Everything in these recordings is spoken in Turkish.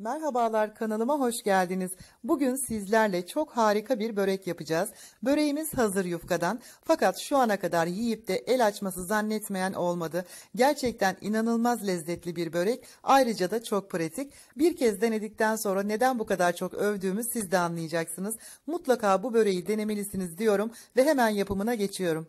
Merhabalar kanalıma hoş geldiniz. Bugün sizlerle çok harika bir börek yapacağız. Böreğimiz hazır yufkadan fakat şu ana kadar yiyip de el açması zannetmeyen olmadı. Gerçekten inanılmaz lezzetli bir börek ayrıca da çok pratik. Bir kez denedikten sonra neden bu kadar çok övdüğümü siz de anlayacaksınız. Mutlaka bu böreği denemelisiniz diyorum ve hemen yapımına geçiyorum.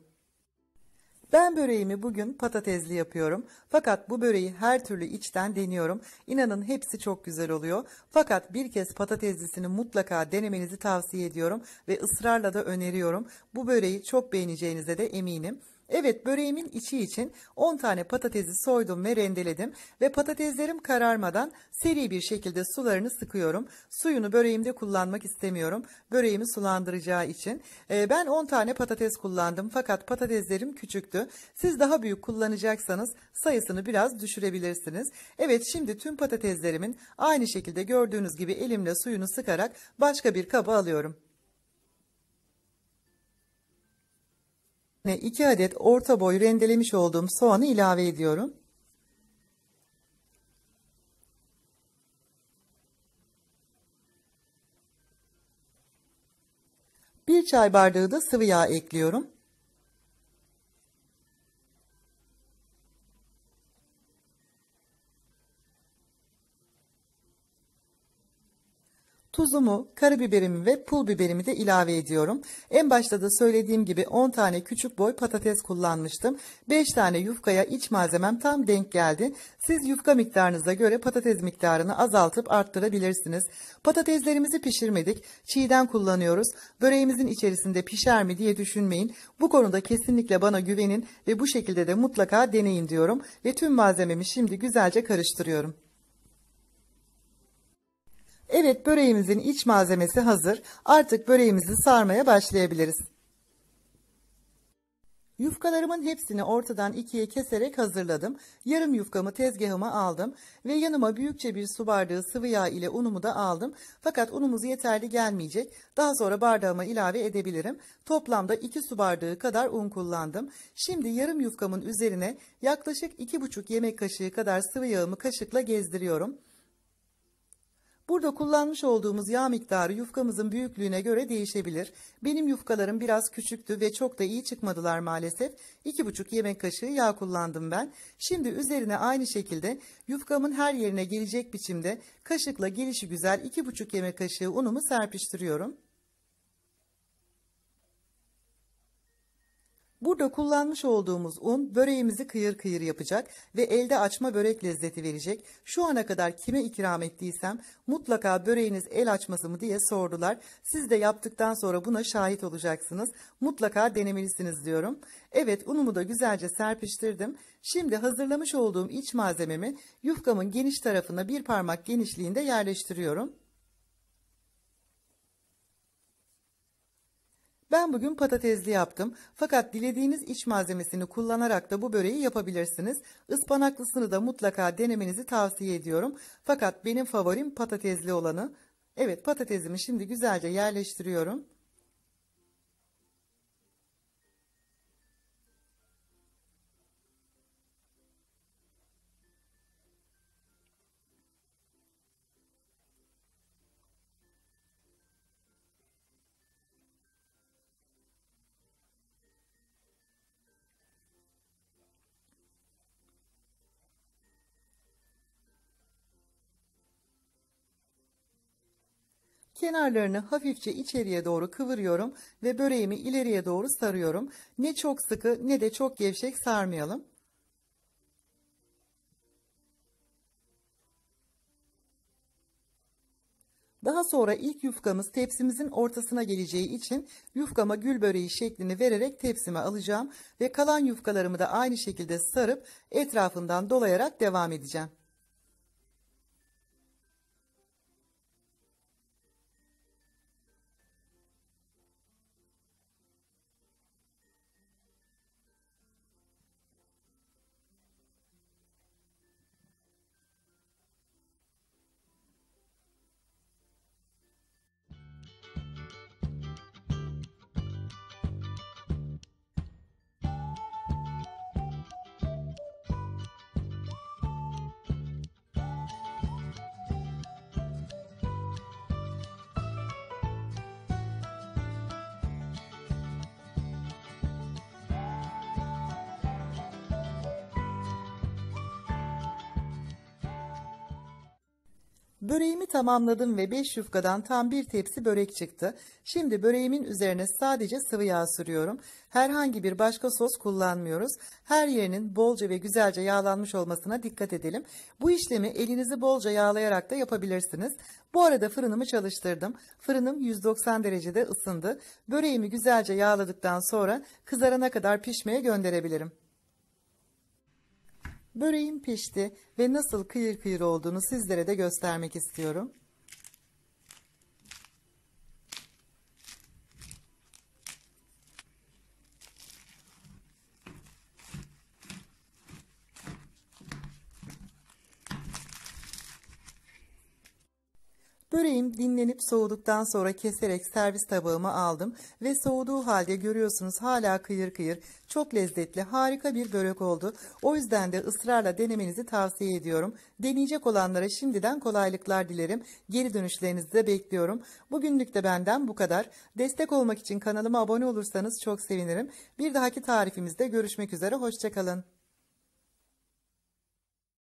Ben böreğimi bugün patatesli yapıyorum. Fakat bu böreği her türlü içten deniyorum. İnanın hepsi çok güzel oluyor. Fakat bir kez patateslisini mutlaka denemenizi tavsiye ediyorum ve ısrarla da öneriyorum. Bu böreği çok beğeneceğinize de eminim. Evet böreğimin içi için 10 tane patatesi soydum ve rendeledim ve patateslerim kararmadan seri bir şekilde sularını sıkıyorum. Suyunu böreğimde kullanmak istemiyorum. Böreğimi sulandıracağı için. Ee, ben 10 tane patates kullandım fakat patateslerim küçüktü. Siz daha büyük kullanacaksanız sayısını biraz düşürebilirsiniz. Evet şimdi tüm patateslerimin aynı şekilde gördüğünüz gibi elimle suyunu sıkarak başka bir kaba alıyorum. ve 2 adet orta boy rendelemiş olduğum soğanı ilave ediyorum. Bir çay bardağı da sıvı yağ ekliyorum. Tuzumu, karabiberimi ve pul biberimi de ilave ediyorum. En başta da söylediğim gibi 10 tane küçük boy patates kullanmıştım. 5 tane yufkaya iç malzemem tam denk geldi. Siz yufka miktarınıza göre patates miktarını azaltıp arttırabilirsiniz. Patateslerimizi pişirmedik. Çiğden kullanıyoruz. Böreğimizin içerisinde pişer mi diye düşünmeyin. Bu konuda kesinlikle bana güvenin ve bu şekilde de mutlaka deneyin diyorum. Ve tüm malzememi şimdi güzelce karıştırıyorum. Evet böreğimizin iç malzemesi hazır. Artık böreğimizi sarmaya başlayabiliriz. Yufkalarımın hepsini ortadan ikiye keserek hazırladım. Yarım yufkamı tezgahıma aldım ve yanıma büyükçe bir su bardağı sıvı yağ ile unumu da aldım. Fakat unumuz yeterli gelmeyecek. Daha sonra bardağıma ilave edebilirim. Toplamda 2 su bardağı kadar un kullandım. Şimdi yarım yufkamın üzerine yaklaşık 2,5 yemek kaşığı kadar sıvı yağımı kaşıkla gezdiriyorum. Burada kullanmış olduğumuz yağ miktarı yufkamızın büyüklüğüne göre değişebilir. Benim yufkalarım biraz küçüktü ve çok da iyi çıkmadılar maalesef. 2,5 yemek kaşığı yağ kullandım ben. Şimdi üzerine aynı şekilde yufkamın her yerine gelecek biçimde kaşıkla gelişi güzel 2,5 yemek kaşığı unumu serpiştiriyorum. Burada kullanmış olduğumuz un böreğimizi kıyır kıyır yapacak ve elde açma börek lezzeti verecek. Şu ana kadar kime ikram ettiysem mutlaka böreğiniz el açması mı diye sordular. Siz de yaptıktan sonra buna şahit olacaksınız. Mutlaka denemelisiniz diyorum. Evet unumu da güzelce serpiştirdim. Şimdi hazırlamış olduğum iç malzememi yufkamın geniş tarafına bir parmak genişliğinde yerleştiriyorum. Ben bugün patatesli yaptım fakat dilediğiniz iç malzemesini kullanarak da bu böreği yapabilirsiniz. Ispanaklısını da mutlaka denemenizi tavsiye ediyorum. Fakat benim favorim patatesli olanı. Evet patatesimi şimdi güzelce yerleştiriyorum. Kenarlarını hafifçe içeriye doğru kıvırıyorum ve böreğimi ileriye doğru sarıyorum. Ne çok sıkı ne de çok gevşek sarmayalım. Daha sonra ilk yufkamız tepsimizin ortasına geleceği için yufkama gül böreği şeklini vererek tepsime alacağım ve kalan yufkalarımı da aynı şekilde sarıp etrafından dolayarak devam edeceğim. Böreğimi tamamladım ve 5 yufkadan tam bir tepsi börek çıktı. Şimdi böreğimin üzerine sadece sıvı yağ sürüyorum. Herhangi bir başka sos kullanmıyoruz. Her yerinin bolca ve güzelce yağlanmış olmasına dikkat edelim. Bu işlemi elinizi bolca yağlayarak da yapabilirsiniz. Bu arada fırınımı çalıştırdım. Fırınım 190 derecede ısındı. Böreğimi güzelce yağladıktan sonra kızarana kadar pişmeye gönderebilirim. Böreğim pişti ve nasıl kıyır kıyır olduğunu sizlere de göstermek istiyorum. Böreğim dinlenip soğuduktan sonra keserek servis tabağıma aldım ve soğuduğu halde görüyorsunuz hala kıyır kıyır. Çok lezzetli harika bir börek oldu. O yüzden de ısrarla denemenizi tavsiye ediyorum. Deneyecek olanlara şimdiden kolaylıklar dilerim. Geri dönüşlerinizi de bekliyorum. Bugünlük de benden bu kadar. Destek olmak için kanalıma abone olursanız çok sevinirim. Bir dahaki tarifimizde görüşmek üzere. Hoşçakalın.